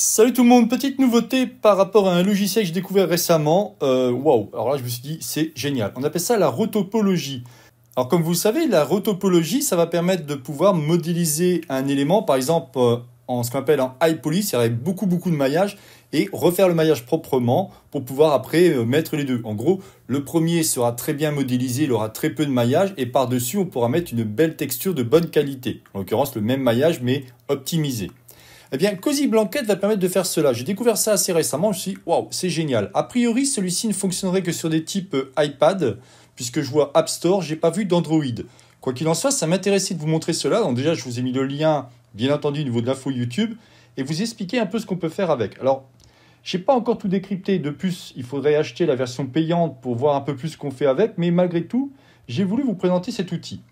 Salut tout le monde, petite nouveauté par rapport à un logiciel que j'ai découvert récemment. Euh, waouh, alors là je me suis dit c'est génial. On appelle ça la rotopologie. Alors comme vous le savez, la rotopologie, ça va permettre de pouvoir modéliser un élément, par exemple euh, en ce qu'on appelle en high poly, y avec beaucoup beaucoup de maillage, et refaire le maillage proprement pour pouvoir après euh, mettre les deux. En gros, le premier sera très bien modélisé, il aura très peu de maillage, et par-dessus on pourra mettre une belle texture de bonne qualité. En l'occurrence le même maillage mais optimisé. Eh bien, Cozy Blanket va permettre de faire cela. J'ai découvert ça assez récemment, je me suis dit, waouh, c'est génial. A priori, celui-ci ne fonctionnerait que sur des types euh, iPad, puisque je vois App Store, j'ai pas vu d'Android. Quoi qu'il en soit, ça m'intéressait de vous montrer cela. Donc déjà, je vous ai mis le lien, bien entendu, au niveau de l'info YouTube, et vous expliquer un peu ce qu'on peut faire avec. Alors, je n'ai pas encore tout décrypté. De plus, il faudrait acheter la version payante pour voir un peu plus ce qu'on fait avec, mais malgré tout, j'ai voulu vous présenter cet outil.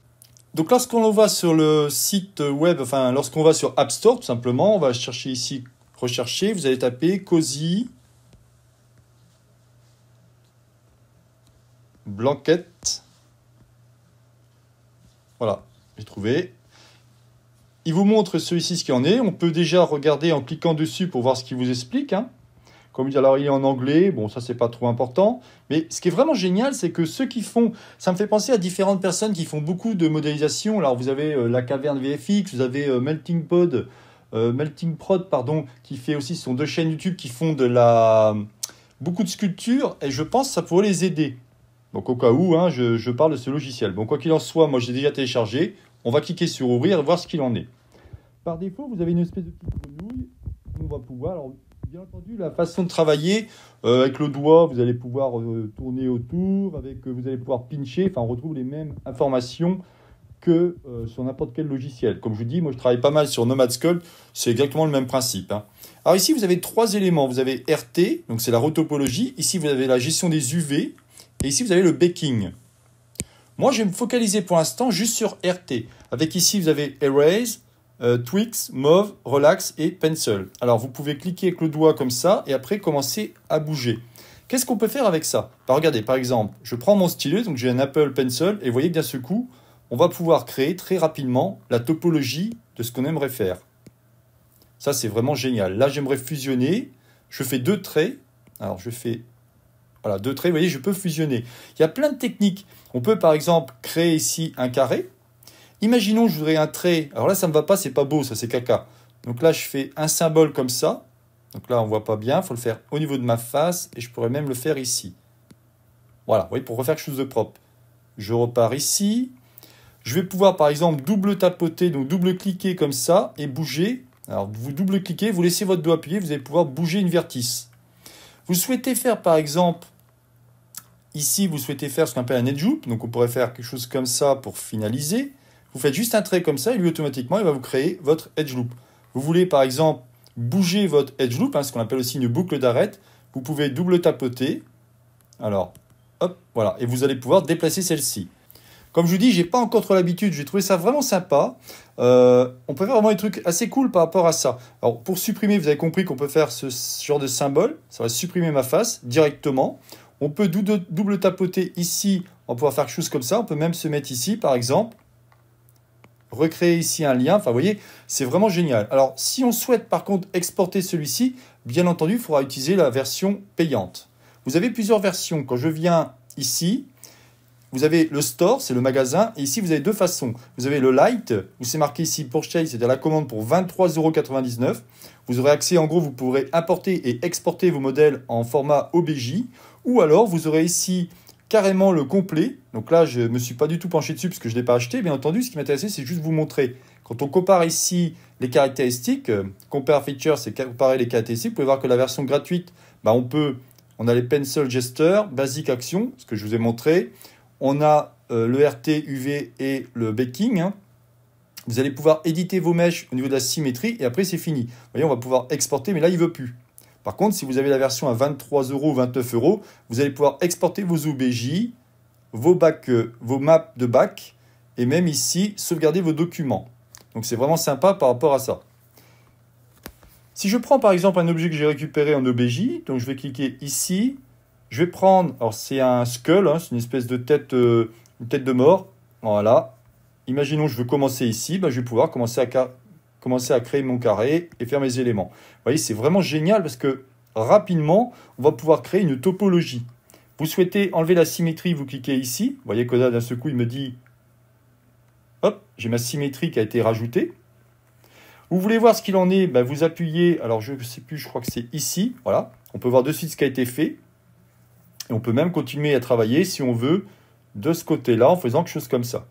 Donc lorsqu'on va sur le site web, enfin lorsqu'on va sur App Store tout simplement, on va chercher ici rechercher, vous allez taper Cozy Blanquette. Voilà, j'ai trouvé. Il vous montre celui-ci ce qu'il en est. On peut déjà regarder en cliquant dessus pour voir ce qu'il vous explique. Hein. Comme dit, alors il est en anglais, bon, ça c'est pas trop important. Mais ce qui est vraiment génial, c'est que ceux qui font, ça me fait penser à différentes personnes qui font beaucoup de modélisation. Alors vous avez euh, la caverne VFX, vous avez euh, Melting Pod, euh, Melting Prod, pardon, qui fait aussi, son deux chaînes YouTube qui font de la beaucoup de sculptures, et je pense que ça pourrait les aider. Donc au cas où, hein, je, parle de ce logiciel. Bon, quoi qu'il en soit, moi j'ai déjà téléchargé. On va cliquer sur ouvrir et voir ce qu'il en est. Par défaut, vous avez une espèce de petite grenouille. On va pouvoir, bien entendu, la façon de travailler, euh, avec le doigt, vous allez pouvoir euh, tourner autour, avec, euh, vous allez pouvoir pincher, enfin, on retrouve les mêmes informations que sur n'importe quel logiciel. Comme je vous dis, moi je travaille pas mal sur Nomad Sculpt, c'est exactement le même principe. Hein. Alors ici, vous avez trois éléments. Vous avez RT, donc c'est la rotopologie. Ici, vous avez la gestion des UV. Et ici, vous avez le baking. Moi, je vais me focaliser pour l'instant juste sur RT. Avec ici, vous avez Erase, euh, Twix, Move, Relax et Pencil. Alors vous pouvez cliquer avec le doigt comme ça et après commencer à bouger. Qu'est-ce qu'on peut faire avec ça bah, Regardez, par exemple, je prends mon stylet, donc j'ai un Apple Pencil, et vous voyez que ce coup, on va pouvoir créer très rapidement la topologie de ce qu'on aimerait faire. Ça, c'est vraiment génial. Là, j'aimerais fusionner. Je fais deux traits. Alors, je fais voilà, deux traits. Vous voyez, je peux fusionner. Il y a plein de techniques. On peut, par exemple, créer ici un carré. Imaginons, je voudrais un trait. Alors là, ça ne me va pas, c'est pas beau, ça, c'est caca. Donc là, je fais un symbole comme ça. Donc là, on ne voit pas bien. Il faut le faire au niveau de ma face. Et je pourrais même le faire ici. Voilà, vous voyez, pour refaire quelque chose de propre. Je repars ici. Je vais pouvoir, par exemple, double tapoter, donc double cliquer comme ça et bouger. Alors, vous double cliquez, vous laissez votre doigt appuyé, vous allez pouvoir bouger une vertice. Vous souhaitez faire, par exemple, ici, vous souhaitez faire ce qu'on appelle un edge loop. Donc, on pourrait faire quelque chose comme ça pour finaliser. Vous faites juste un trait comme ça et lui, automatiquement, il va vous créer votre edge loop. Vous voulez, par exemple, bouger votre edge loop, hein, ce qu'on appelle aussi une boucle d'arête. Vous pouvez double tapoter. Alors, hop, voilà. Et vous allez pouvoir déplacer celle-ci. Comme je vous dis, n'ai pas encore trop l'habitude. J'ai trouvé ça vraiment sympa. Euh, on peut faire vraiment des trucs assez cool par rapport à ça. Alors, pour supprimer, vous avez compris qu'on peut faire ce genre de symbole. Ça va supprimer ma face directement. On peut double tapoter ici. On va pouvoir faire quelque chose comme ça. On peut même se mettre ici, par exemple recréer ici un lien. Enfin, vous voyez, c'est vraiment génial. Alors, si on souhaite par contre exporter celui-ci, bien entendu, il faudra utiliser la version payante. Vous avez plusieurs versions. Quand je viens ici, vous avez le store, c'est le magasin, et ici vous avez deux façons. Vous avez le light, où c'est marqué ici pour purchase, cest à la commande pour 23,99€. Vous aurez accès, en gros, vous pourrez importer et exporter vos modèles en format OBJ, ou alors vous aurez ici carrément le complet. Donc là, je ne me suis pas du tout penché dessus parce que je ne l'ai pas acheté. Bien entendu, ce qui m'intéressait, c'est juste vous montrer. Quand on compare ici les caractéristiques, euh, compare features, c'est comparer les caractéristiques, vous pouvez voir que la version gratuite, bah, on peut, on a les pencil gesture, basic action, ce que je vous ai montré. On a euh, le RT, UV et le baking. Hein. Vous allez pouvoir éditer vos mèches au niveau de la symétrie et après c'est fini. Vous voyez, on va pouvoir exporter, mais là il veut plus. Par contre, si vous avez la version à 23 euros, 29 euros, vous allez pouvoir exporter vos OBJ, vos, bacs, euh, vos maps de bac, et même ici, sauvegarder vos documents. Donc c'est vraiment sympa par rapport à ça. Si je prends par exemple un objet que j'ai récupéré en OBJ, donc je vais cliquer ici, je vais prendre, alors c'est un skull, hein, c'est une espèce de tête, euh, une tête de mort, voilà. Imaginons je veux commencer ici, bah, je vais pouvoir commencer à commencer à créer mon carré et faire mes éléments. Vous voyez, c'est vraiment génial parce que rapidement, on va pouvoir créer une topologie. Vous souhaitez enlever la symétrie, vous cliquez ici. Vous voyez que là, d'un seul coup, il me dit Hop, j'ai ma symétrie qui a été rajoutée. Vous voulez voir ce qu'il en est ben Vous appuyez, alors je ne sais plus, je crois que c'est ici. Voilà, on peut voir de suite ce qui a été fait. Et on peut même continuer à travailler si on veut de ce côté-là en faisant quelque chose comme ça.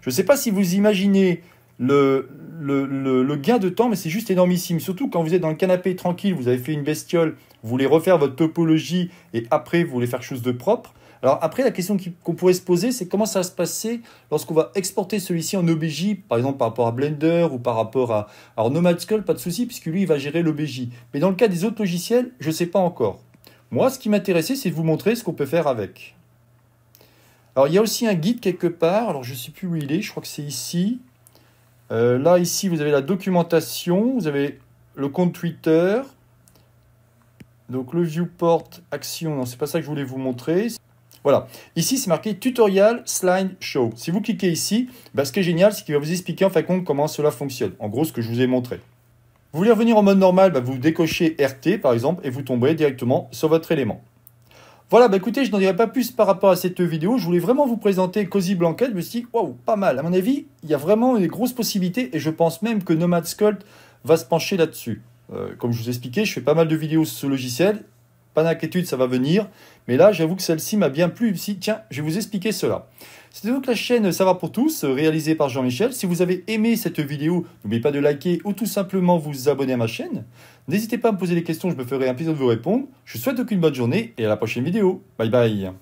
Je ne sais pas si vous imaginez le, le, gain de temps, mais c'est juste énormissime. Surtout quand vous êtes dans le canapé tranquille, vous avez fait une bestiole, vous voulez refaire votre topologie et après vous voulez faire chose de propre. Alors après, la question qu'on pourrait se poser, c'est comment ça va se passer lorsqu'on va exporter celui-ci en OBJ, par exemple par rapport à Blender ou par rapport à... Alors Nomad Skull, pas de souci, puisque lui, il va gérer l'OBJ. Mais dans le cas des autres logiciels, je ne sais pas encore. Moi, ce qui m'intéressait, c'est de vous montrer ce qu'on peut faire avec. Alors il y a aussi un guide quelque part, alors je ne sais plus où il est, je crois que c'est ici. Euh, là, ici, vous avez la documentation, vous avez le compte Twitter, donc le viewport action, non, c'est pas ça que je voulais vous montrer. Voilà, ici c'est marqué Tutorial slide show. Si vous cliquez ici, bah, ce qui est génial, c'est qu'il va vous expliquer en fin de compte comment cela fonctionne. En gros, ce que je vous ai montré. Vous voulez revenir en mode normal, bah, vous décochez RT par exemple et vous tomberez directement sur votre élément. Voilà, bah, écoutez, je n'en dirai pas plus par rapport à cette vidéo. Je voulais vraiment vous présenter Cozy Blanket. Je me suis dit, waouh, pas mal. À mon avis, il y a vraiment des grosses possibilités et je pense même que Nomad Sculpt va se pencher là-dessus. Euh, comme je vous expliquais, je fais pas mal de vidéos sur ce logiciel pas d'inquiétude, ça va venir. Mais là, j'avoue que celle-ci m'a bien plu. Si, tiens, je vais vous expliquer cela. C'était donc la chaîne Ça va pour tous, euh, réalisée par Jean-Michel. Si vous avez aimé cette vidéo, n'oubliez pas de liker ou tout simplement vous abonner à ma chaîne. N'hésitez pas à me poser des questions, je me ferai un plaisir de vous répondre. Je vous souhaite donc une bonne journée et à la prochaine vidéo. Bye bye